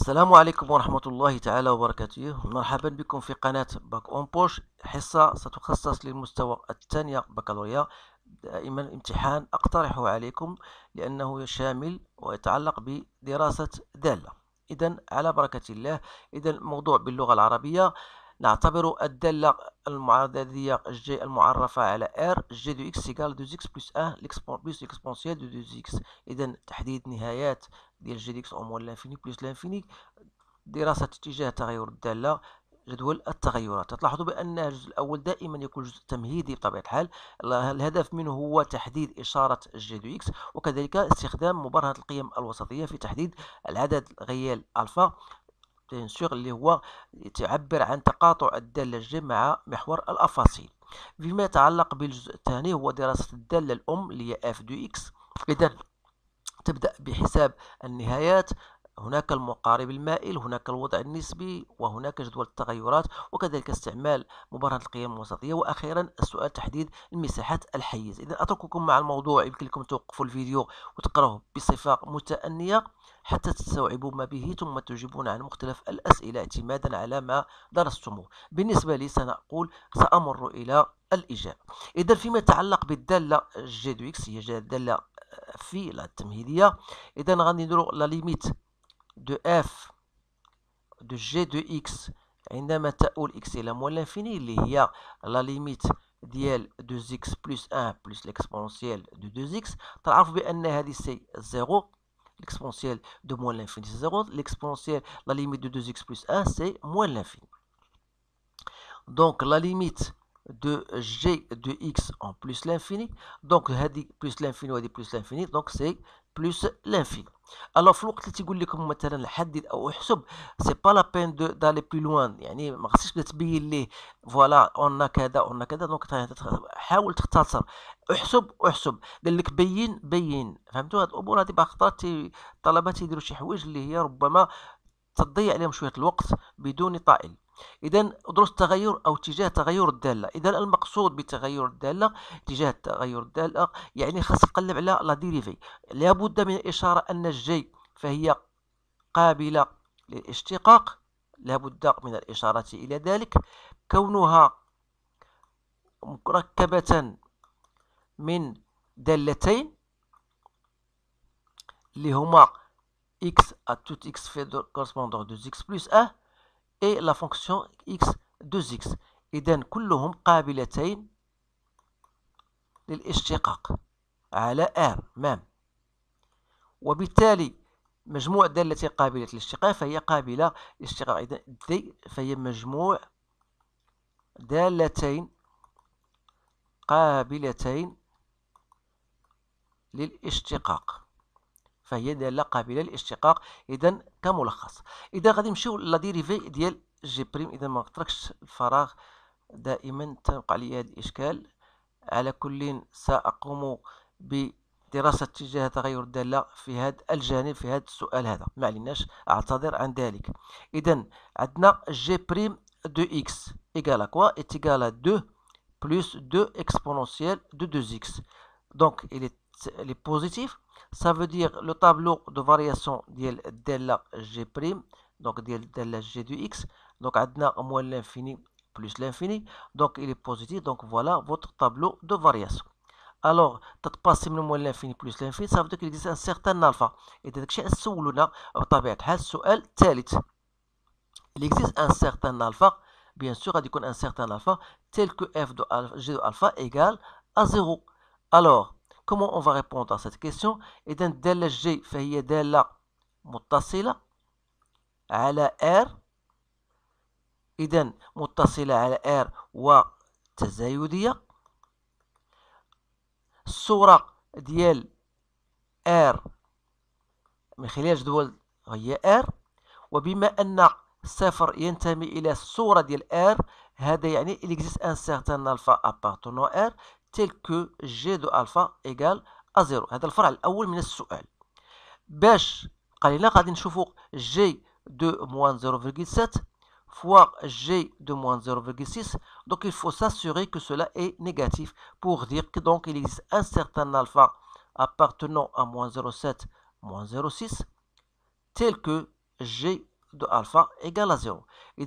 السلام عليكم ورحمة الله تعالى وبركاته مرحبا بكم في قناة باك اون بوش حصة ستخصص للمستوى الثانية بكالوريا دائما امتحان أقترحه عليكم لأنه شامل ويتعلق بدراسة دالة إذا على بركة الله إذا الموضوع باللغة العربية نعتبر الدالة المعددية جي المعرفة على R جي دو اكس ايكال دو اكس بلس ان لكسبونسيال دو دو اكس إذا تحديد نهايات ديال جي ديكس عموما لانفيني بلس لانفيني دراسة اتجاه تغير الدالة جدول التغيرات تلاحظوا بأن الجزء الأول دائما يكون جزء تمهيدي بطبيعة الحال الهدف منه هو تحديد إشارة جي دو إكس وكذلك استخدام مبرهنه القيم الوسطية في تحديد العدد غيال ألفا تنسيغ اللي هو تعبر عن تقاطع الدالة جي مع محور الأفاصيل فيما يتعلق بالجزء الثاني هو دراسة الدالة الأم اللي هي اف دو إكس إذا تبدأ بحساب النهايات هناك المقارب المائل هناك الوضع النسبي وهناك جدول التغيرات وكذلك استعمال مباراة القيم الوسطية وأخيرا السؤال تحديد المساحات الحيز إذا أترككم مع الموضوع يمكن لكم توقفوا الفيديو وتقرأوه بصفة متأنية حتى تستوعبوا ما به ثم تجيبون عن مختلف الأسئلة اعتمادا على ما درستموه بالنسبة لي سنقول سأمر إلى الإجابة إذا فيما يتعلق بالدالة جي دو إكس هي دالة في التمهيدية إذا غادي نديرو لا ليميت دو اف دو جي دو اكس عندما تؤول اكس إلى مول لانفيني اللي هي لا ليميت ديال 2x بلس 1 بلس ليكسبونسييل دو 2x تعرف بأن هذه سي زيرو ليكسبونسييل دو مول لانفيني زيرو ليكسبونسييل لا ليميت دو دو 2x plus 1 سي مول l'infini. دونك لا ليميت de g de x en plus l'infini دونك هذه بلس l'infini وهذه بلس l'infini دونك سي بلس l'infini الوغ في الوقت اللي تيقول لكم مثلا حدد او احسب سي با لا بين دو دالي بلو لوان يعني ما خصكش تبين ليه فوالا اون كذا اون كذا دونك حاول تختصر احسب احسب قال لك بين بين فهمتوا هاد الامور هادي بعض الخطرات الطلبه تيديروا شي حوايج اللي هي ربما تضيع عليهم شويه الوقت بدون طائل إذا ادرس تغير أو اتجاه تغير الدالة إذا المقصود بتغير الدالة اتجاه تغير الدالة يعني خاص تقلب على لا ديريفي لابد من الإشارة أن الجي فهي قابلة للاشتقاق لابد من الإشارة إلى ذلك كونها مركبة من دالتين اللي هما x à tout x fait correspondant de x plus 1 اي لا فونكسيون اكس 2x إذا كلهم قابلتين للاشتقاق على R مام وبالتالي مجموع دالتين قابلة للاشتقاق فهي قابلة للاشتقاق إذا دي فهي مجموع دالتين قابلتين للاشتقاق فهي دالة قابلة للاشتقاق إذا كملخص إذا غادي نمشيو لا ديريفي ديال جي بريم إذا ما تركش الفراغ دائما تنوقع لي هذا الإشكال على كل سأقوم بدراسة اتجاه تغير الدالة في هذا الجانب في هذا السؤال هذا ما عليناش أعتذر عن ذلك إذا عندنا جي بريم دو إكس إيكالا كوا إتيكالا دو plus 2 اكسبونونسيال دو 2x. دونك il est, il ça veut dire le tableau de variation de la G' donc de la G du X donc عندنا moins l'infini plus l'infini donc il est positif donc voilà votre tableau de variation alors pas من moins l'infini plus l'infini ça veut dire qu'il existe un certain alpha et donc, euh, il existe un certain alpha bien sûr غادي يكون un certain alpha tel que f de alpha, g de alpha égale à 0 alors كومون اون فا répondre ا سيت كيسيون إذا الداله جي فهي دالة متصلة على ار إذا متصلة على و وتزايدية الصورة ديال ار من خلال جدول هي ار وبما أن صفر ينتمي إلى الصورة ديال ار هذا يعني اكزيست ان سيغتان الفا ابارتونو ار تلك جي دو de alpha égale à هذا الفرع الاول من السؤال باش غادي نشوفو 0,7 fois g de moins 0,6. Donc il faut s'assurer que cela est négatif pour dire que donc il existe un certain alpha appartenant à moins 0,7, moins 0,6 tel que g de alpha égale à 0. Et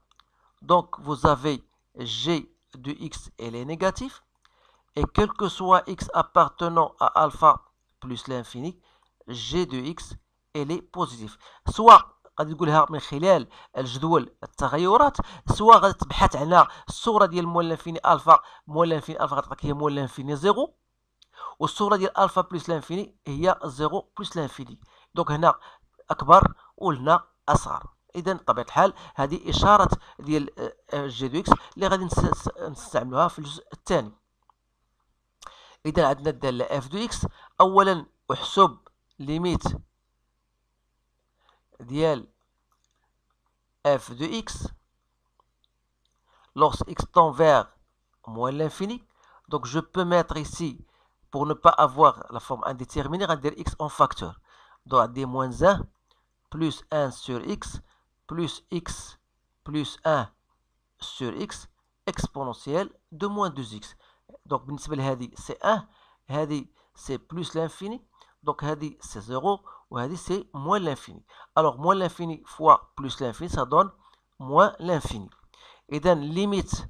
Donc, vous avez g de x, elle est négative. Et quel que soit x appartenant à alpha plus l'infini, g de x, elle est positive. Soit غادي تقولها من خلال الجدول التغيرات سواء غادي تبحث على الصوره ديال مول الانفيني الفا مول الانفيني الفا غتعطيك هي مول الانفيني زيرو والصوره ديال الفا بلس لانفيني هي زيرو بلس لانفيني دونك هنا اكبر ولنا اصغر اذا طبيعه الحال هذه اشاره ديال آه، آه، جي دو اكس اللي غادي نستعملوها في الجزء الثاني اذا عندنا الداله اف دو اكس اولا احسب ليميت ديال اف دو اكس لوغ اكس طون فيغ موان لانفيني دونك جو بو ميتر ايسي بور نو با افواغ لا فورم انديتيرميني غندير اكس اون فاكتور دونك عندي موان زان بلوس ان سور اكس plus x plus 1 sur x exponentielle de moins 2x. Donc, c'est 1, c'est plus l'infini, donc c'est 0, ou c'est moins l'infini. Alors, moins l'infini fois plus l'infini, ça donne moins l'infini. Et donc, limite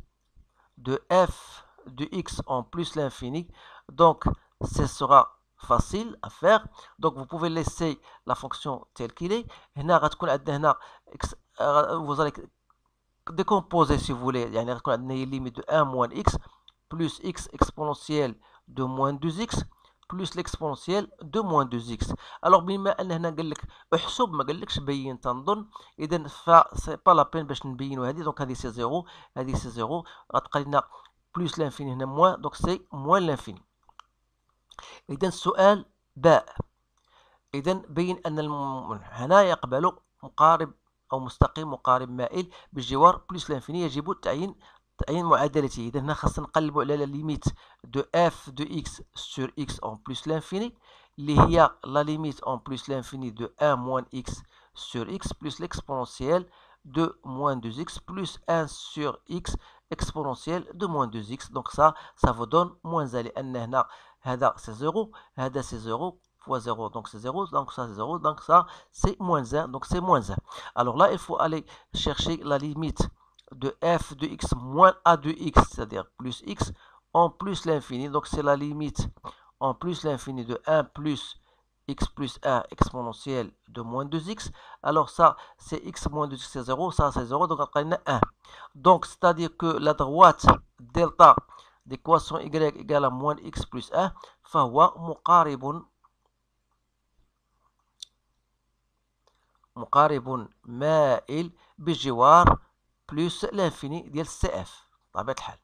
de f de x en plus l'infini, donc ce sera facile à faire. Donc vous pouvez laisser la fonction telle qu'elle est. Euh, vous allez décomposer si vous voulez. limite de 1 moins x plus x exponentielle de moins 2x plus l'exponentielle de moins 2x. Alors, bien que ce n'est pas la peine de Donc, c'est 0. C'est 0. Plus l'infini, moins. Donc, c'est moins l'infini. إذا السؤال باء إذا بين أن هنا يقبل مقارب أو مستقيم مقارب مائل بجوار بلس لانفيني يجب تعيين تعيين معادلته إذا هنا خاصنا نقلبوا على لا ليميت دو اف دو اكس سور اكس اون بلس لانفيني اللي هي لا ليميت اون بلس لانفيني دو ان موان اكس سور اكس بلس ليكسبونسيال دو موان دو إكس بلس 1 سور إكس إكسبونونسيال دو موان دو إكس دونك سا ça vous donne moins لأن هنا هذا c'est 0 هذا c'est 0 fois 0 donc c'est 0 donc ça c'est 0 donc ça c'est moins 1 donc c'est moins 1 alors là il faut aller chercher la limite de f de x moins a de x c'est à dire plus x en plus l'infini donc c'est la limite en plus l'infini de 1 plus x plus 1 exponentielle de moins 2x. Alors ça, c'est x moins 2x, c'est 0. Ça, c'est 0. Donc, on a 1. Donc, c'est-à-dire que la droite delta ديكواسيون إيكغيك إيكالا موان إكس بلس أ فهو مقارب مقارب مائل بجوار بلس لانفيني ديال سي اف بطبيعة الحال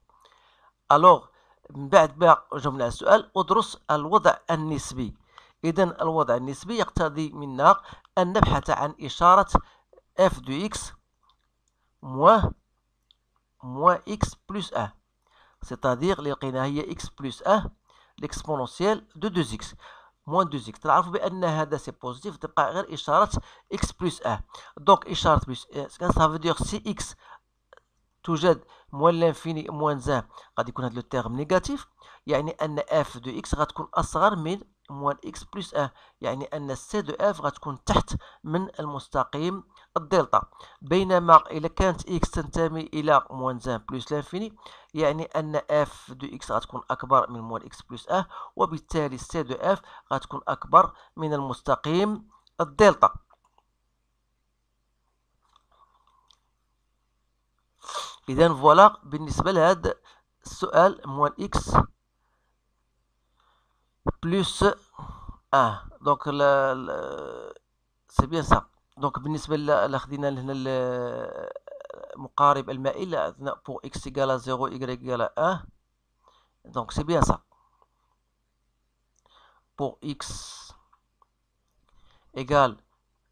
الوغ من بعد ما جاوبنا على السؤال ادرس الوضع النسبي إذا الوضع النسبي يقتضي منا أن نبحث عن إشارة اف دو اكس موان موان اكس بلس أ c'est-à-dire اللي لقيناها هي x plus اه l'exponentielle de 2x موان 2x تعرفوا بان هذا سي بوزيتيف تبقى غير اشاره x بلس اه دونك اشاره بلس اه سا فو دير سي x توجد موان لانفيني موان زان غادي يكون هاد لو تيرم نيجاتيف يعني ان اف دو اكس غتكون اصغر من موان اكس بلس اه يعني ان سي دو اف غتكون تحت من المستقيم الدلتا بينما إذا كانت إكس تنتمي إلى موان زان بلس لانفيني يعني أن اف دو إكس غتكون أكبر من موان إكس بلس أه وبالتالي سي دو اف غتكون أكبر من المستقيم الدلتا إذا فوالا بالنسبة لهذا السؤال موان إكس بلس أه دونك سي بيان سا دونك بالنسبه لا خدينا لهنا مقارب المائل عندنا بور اكس ايكالا زيرو y ايكالا أه دونك سي بيان سا بور إكس إيكال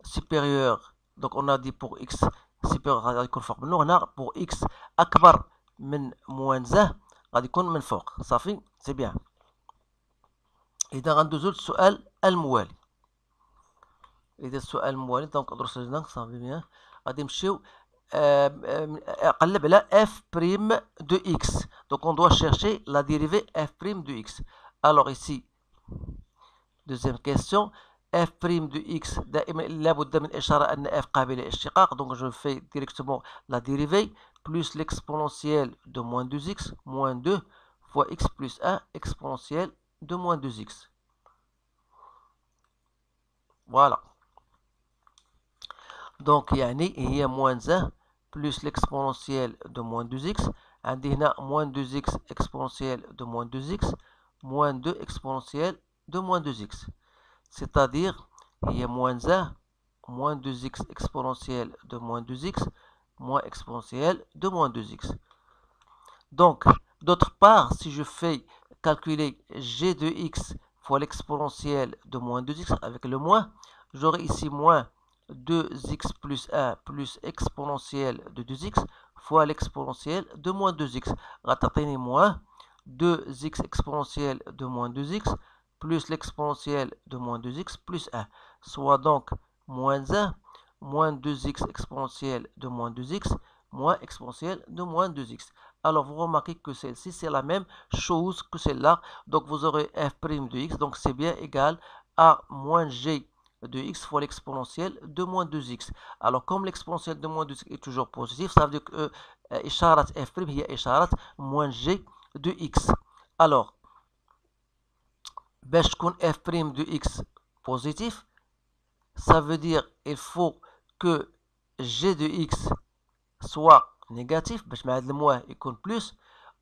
سوبيريور دونك on دي dit إكس x غادي يكون فوق منو هنا بور إكس اكبر من موان زه غادي يكون من فوق صافي سي بيان اذا غندوزو للسؤال الموالي f prime x donc on doit chercher la dérivée f prime de x alors ici deuxième question f prime de x donc je fais directement la dérivée plus l'exponentielle de moins 2x moins 2 fois x plus 1 exponentielle de moins 2x voilà donc, il y a moins 1 plus l'exponentielle de moins 2x y moins 2x exponentielle de moins 2x moins 2 exponentielle de moins 2x c'est-à-dire il y a moins 1 moins 2x exponentielle de moins 2x moins exponentielle de moins 2x donc d'autre part si je fais calculer g de x fois l'exponentielle de moins 2x avec le moins j'aurai ici moins 2x plus 1 plus exponentielle de 2x fois l'exponentielle de moins 2x. Ratatini moins 2x exponentielle de moins 2x plus l'exponentielle de moins 2x plus 1. Soit donc moins 1 moins 2x exponentielle de moins 2x moins exponentielle de moins 2x. Alors vous remarquez que celle-ci c'est la même chose que celle-là. Donc vous aurez f' de x, donc c'est bien égal à moins g de x fois l'exponentielle de moins 2x. Alors, comme l'exponentielle de moins 2x est toujours positive, ça veut dire que euh, f' il a moins g de x. Alors, f' de x positif, ça veut dire il faut que g de x soit négatif, le moins et compte plus.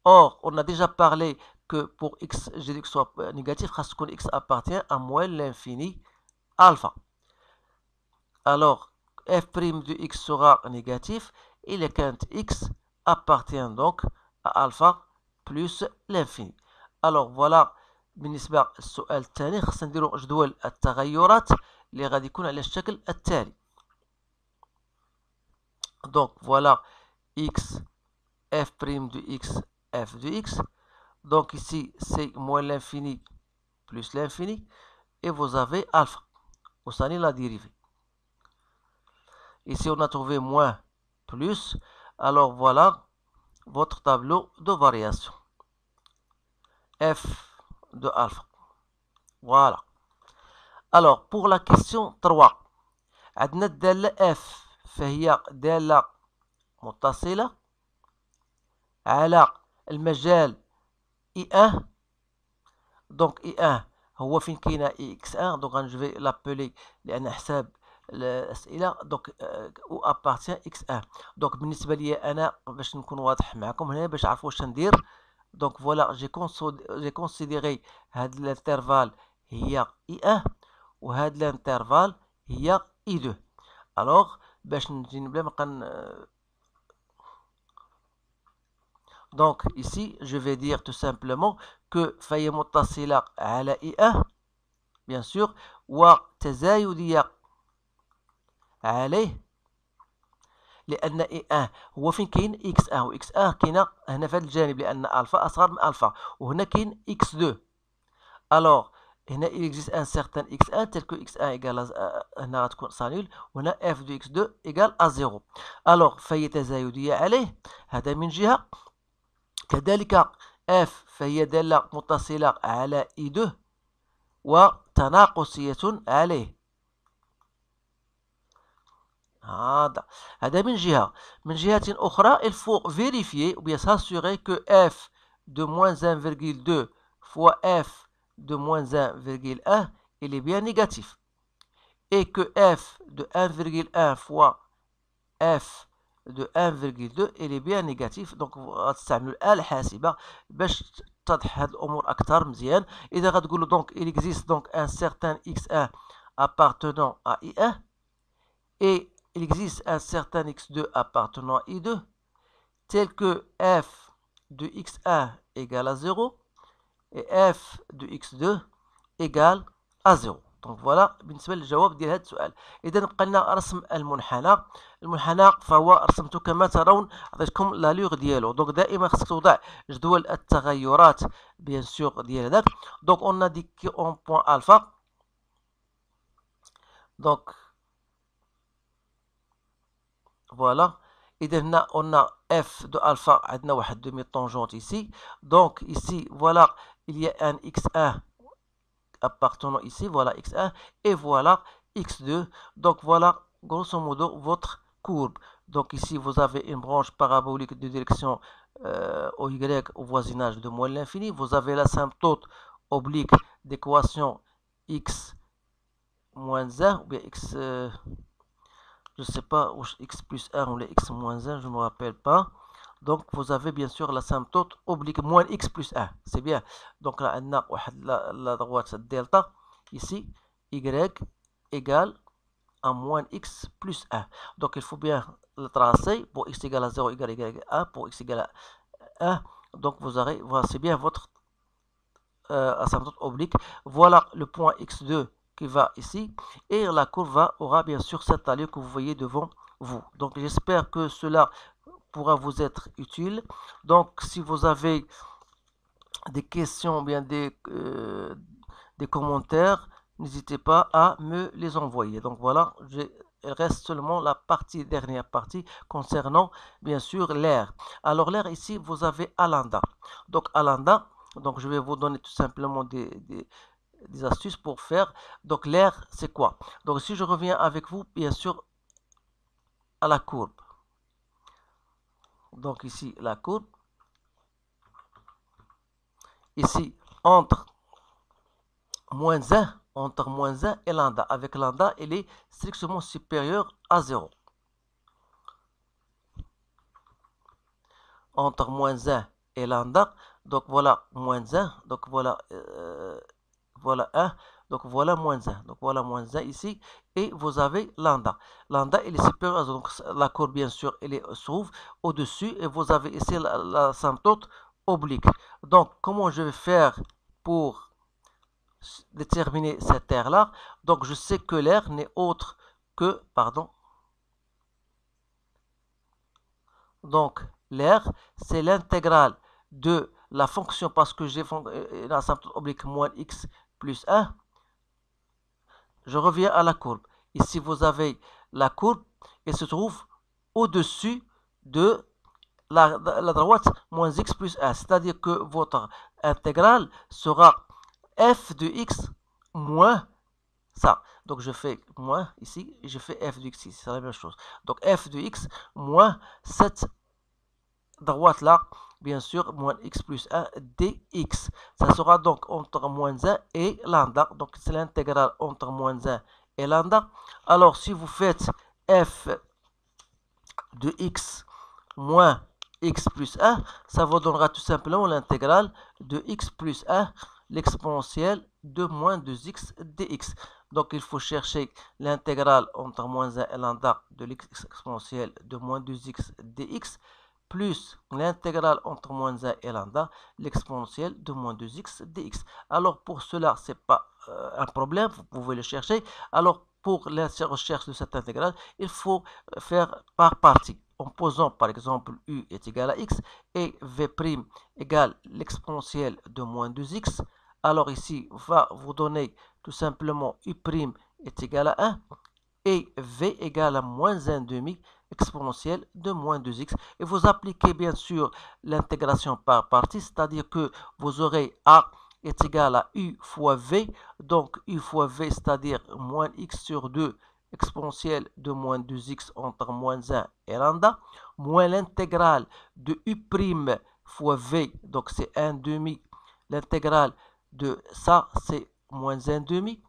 Or, on a déjà parlé que pour x, g de x soit euh, négatif, que x appartient à moins l'infini alpha. Alors, f' prime de x sera négatif et le quinte x appartient donc à alpha plus l'infini. Alors voilà بالنسبة للسؤال الثاني je نديرو جدول التغيرات اللي غادي يكون على الشكل التالي donc voilà x f prime de x f de x donc ici c'est moins l'infini plus l'infini et vous avez alpha vous allez la dérivée. Ici, on a trouvé moins, plus. Alors voilà votre tableau de variation. F de alpha. Voilà. Alors, pour la question 3, عندنا del F فهي دالة متصلة على المجال I1 Donc, I1 هو فين كاينه اكس ار دونك جوفي لابلي لان حساب الاسئله دونك آه، او ابارتيان اكس ار دونك بالنسبه ليا انا باش نكون واضح معكم هنا باش عرفوا واش ندير دونك فوالا جي جي كونسيديري هاد الانترفال هي اي اه وهاد الانترفال هي اي دو الوغ باش نجي بلا ما دونك ici, je vais dire tout simplement que فهي متصلة على أه bien sûr وتزايدية عليه لان اي اه هو فين كاين اكس اه واكس اه كاينه هنا في هذا الجانب لان الفا اصغر من الفا وهنا كاين اكس دو الوغ هنا اكزيست ان سيغتان اكس 1 آه تلك اكس 1 آه ايكال آه، هنا غتكون سانيول وهنا اف دو اكس دو ايكال ا زيرو الوغ فهي تزايديه عليه هذا من جهه كذلك اف فهي دالة متصلة على إده وتناقصية عليه هذا هذا من جهة من جهة أخرى il faut vérifier ou bien s'assurer que f de moins 1,2 fois f de moins 1,1 il est bien négatif et que f de 1,1 fois f de 1,2 il est bien négatif donc donc il existe donc un certain x1 appartenant à i1 et il existe un certain x2 appartenant à i2 tel que f de x1 égale à 0 et f de x2 égale à 0 دونك فوالا بالنسبه للجواب ديال هذا السؤال اذا بقى لنا رسم المنحنى المنحنى فهو رسمته كما ترون عطيتكم لالوغ ديالو دونك دائما خصك توضع جدول التغيرات بيان سيغ ديال هذاك دونك اون كي اون بوان الفا دونك فوالا اذا هنا قلنا اف دو الفا عندنا واحد دومي طونجونت إيسي دونك ici. فوالا ici, voilà, il y a un x1 appartenant ici, voilà x1 et voilà x2. Donc voilà grosso modo votre courbe. Donc ici vous avez une branche parabolique de direction euh, au y au voisinage de moins l'infini. Vous avez la symptôme oblique d'équation x moins 1 ou bien x, euh, je sais pas, x plus 1 ou les x moins 1, je ne me rappelle pas. Donc, vous avez bien sûr l'asymptote oblique moins x plus 1. C'est bien. Donc, là, on a la, droite, droite delta. Ici, y égale à moins x plus 1. Donc, il faut bien le tracer pour x égale à 0, y à 1, pour x égale à 1. Donc, vous aurez, voici bien votre euh, asymptote oblique. Voilà le point x2 qui va ici. Et la courbe aura bien sûr cette allure que vous voyez devant vous. Donc j'espère que cela pourra vous être utile. Donc, si vous avez des questions ou bien des, euh, des commentaires, n'hésitez pas à me les envoyer. Donc voilà, il reste seulement la partie dernière partie concernant bien sûr l'air. Alors l'air ici, vous avez Alanda. Donc Alanda, donc je vais vous donner tout simplement des, des astuces pour faire. Donc l'air, c'est quoi Donc si je reviens avec vous, bien sûr, à la courbe donc ici la courbe, ici entre moins 1, entre moins 1 et lambda. Avec lambda, elle est strictement supérieure à 0. Entre moins 1 et lambda, donc voilà moins 1, donc voilà 1, euh, donc voilà moins 1, donc voilà moins 1 ici et vous avez lambda. Lambda, elle est supérieure Donc, la courbe, bien sûr, elle est, euh, se au-dessus. Et vous avez ici la, oblique. Donc, comment je vais faire pour déterminer cette r là Donc, je sais que l'air n'est autre que... Pardon. Donc, l'air, c'est l'intégrale de la fonction, parce que j'ai euh, euh, la oblique moins x plus 1, je reviens à la courbe. Ici, vous avez la courbe et se trouve au-dessus de la, droite moins x plus 1. C'est-à-dire que votre intégrale sera f de x moins ça. Donc je fais moins ici, je fais f de x ici, c'est la même chose. Donc f de x moins 7 droite là, bien sûr, moins x plus 1 dx. Ça sera donc entre moins 1 et lambda. Donc, c'est l'intégrale entre moins 1 et lambda. Alors, si vous faites f de x moins x plus 1, ça vous donnera tout simplement l'intégrale de x plus 1, l'exponentielle de moins 2x dx. Donc, il faut chercher l'intégrale entre moins 1 et lambda de l'exponentielle de moins 2x dx plus l'intégrale entre moins 1 et lambda, l'exponentielle de moins 2x dx. Alors pour cela, ce n'est pas euh, un problème, vous pouvez le chercher. Alors pour la recherche de cette intégrale, il faut faire par partie. En posant par exemple u est égal à x et v' égale l'exponentielle de moins 2x, alors ici, va vous donner tout simplement u' est égal à 1 et v égal à moins 1 demi exponentielle de moins 2x. Et vous appliquez bien sûr l'intégration par partie, c'est-à-dire que vous aurez a est égal à u fois v. Donc u fois v, c'est-à-dire moins x sur 2 exponentielle de moins 2x entre moins 1 et lambda, moins l'intégrale de u' fois v, donc c'est 1 demi. L'intégrale de ça, c'est moins 1 demi.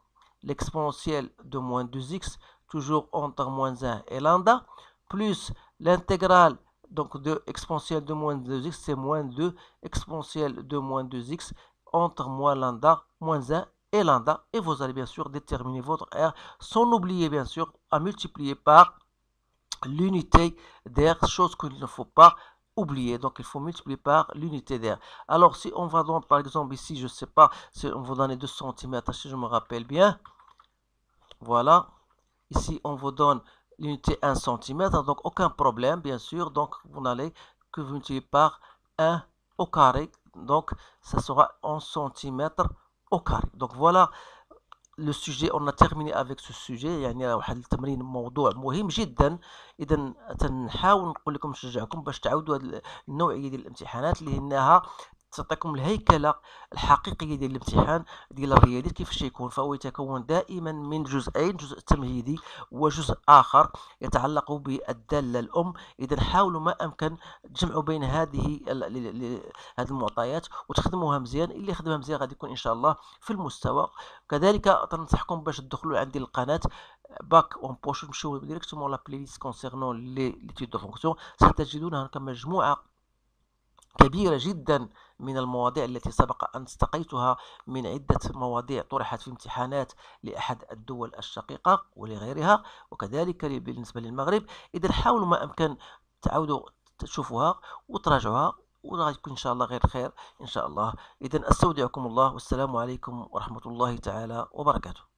L'exponentielle de moins 2x, toujours entre moins 1 et lambda, plus l'intégrale donc de exponentielle de moins 2x, c'est moins 2 exponentielle de moins 2x entre moins lambda, moins 1 et lambda. Et vous allez bien sûr déterminer votre R sans oublier bien sûr à multiplier par l'unité d'air, chose qu'il ne faut pas oublier. Donc, il faut multiplier par l'unité d'air. Alors, si on va donc, par exemple, ici, je sais pas, si on vous donne 2 cm, si je me rappelle bien. Voilà. Ici, on vous donne l'unité 1 cm, donc aucun problème bien sûr, donc vous n'allez que vous multipliez par 1 au carré, donc ça sera 1 cm au carré. Donc voilà le sujet, on a terminé avec ce sujet Il y a un يعني واحد التمرين موضوع مهم جدا اذا تنحاول نقول لكم نشجعكم باش تعاودوا هذه النوعيه ديال الامتحانات اللي انها تعطيكم الهيكله الحقيقيه ديال الامتحان ديال الرياضيات كيفاش يكون فهو يتكون دائما من جزئين جزء تمهيدي وجزء اخر يتعلق بالداله الام اذا حاولوا ما امكن تجمعوا بين هذه هذه المعطيات وتخدموها مزيان اللي خدمها مزيان غادي يكون ان شاء الله في المستوى كذلك تنصحكم باش تدخلوا عندي القناه باك اون بوش تمشيو ديريكتومون لا بلاي ليست كونسيرنون لي تيود دو فونكسيون ستجدون هناك مجموعه كبيرة جدا من المواضيع التي سبق أن استقيتها من عدة مواضيع طرحت في امتحانات لأحد الدول الشقيقة ولغيرها وكذلك بالنسبة للمغرب إذا حاولوا ما أمكن تعودوا تشوفوها وتراجعوها يكون إن شاء الله غير خير إن شاء الله إذا أستودعكم الله والسلام عليكم ورحمة الله تعالى وبركاته